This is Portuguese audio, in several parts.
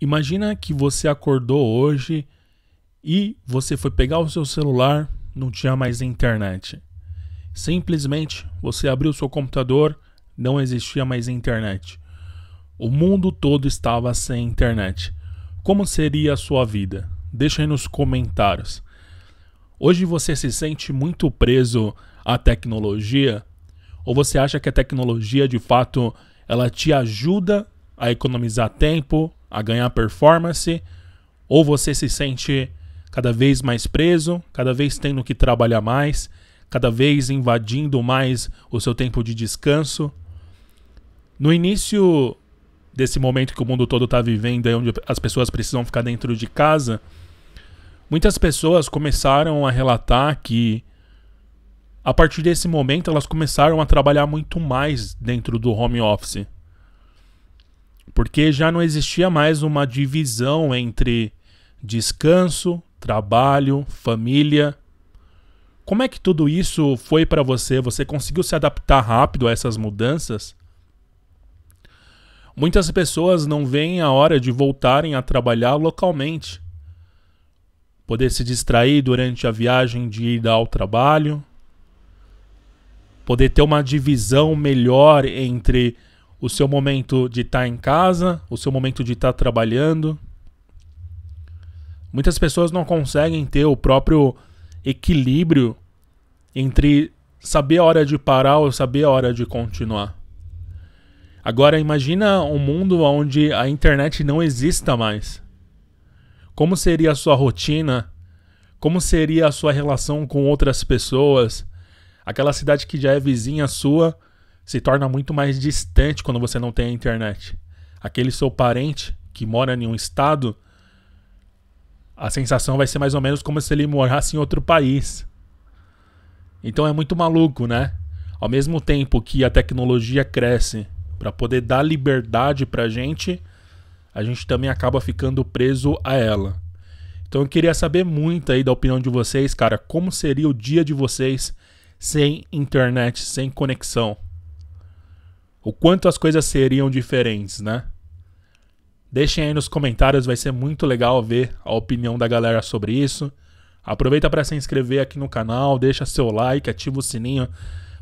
Imagina que você acordou hoje e você foi pegar o seu celular, não tinha mais internet. Simplesmente você abriu seu computador, não existia mais internet. O mundo todo estava sem internet. Como seria a sua vida? Deixa aí nos comentários. Hoje você se sente muito preso à tecnologia? Ou você acha que a tecnologia de fato ela te ajuda a economizar tempo, a ganhar performance, ou você se sente cada vez mais preso, cada vez tendo que trabalhar mais, cada vez invadindo mais o seu tempo de descanso. No início desse momento que o mundo todo está vivendo, onde as pessoas precisam ficar dentro de casa, muitas pessoas começaram a relatar que a partir desse momento elas começaram a trabalhar muito mais dentro do home office porque já não existia mais uma divisão entre descanso, trabalho, família. Como é que tudo isso foi para você? Você conseguiu se adaptar rápido a essas mudanças? Muitas pessoas não veem a hora de voltarem a trabalhar localmente. Poder se distrair durante a viagem de ir ao trabalho. Poder ter uma divisão melhor entre o seu momento de estar tá em casa, o seu momento de estar tá trabalhando. Muitas pessoas não conseguem ter o próprio equilíbrio entre saber a hora de parar ou saber a hora de continuar. Agora imagina um mundo onde a internet não exista mais. Como seria a sua rotina? Como seria a sua relação com outras pessoas? Aquela cidade que já é vizinha sua, se torna muito mais distante quando você não tem a internet. Aquele seu parente que mora em um estado, a sensação vai ser mais ou menos como se ele morasse em outro país. Então é muito maluco, né? Ao mesmo tempo que a tecnologia cresce para poder dar liberdade para a gente, a gente também acaba ficando preso a ela. Então eu queria saber muito aí da opinião de vocês, cara. Como seria o dia de vocês sem internet, sem conexão? o quanto as coisas seriam diferentes, né? Deixem aí nos comentários, vai ser muito legal ver a opinião da galera sobre isso. Aproveita para se inscrever aqui no canal, deixa seu like, ativa o sininho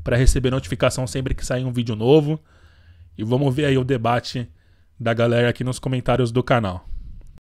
para receber notificação sempre que sair um vídeo novo. E vamos ver aí o debate da galera aqui nos comentários do canal.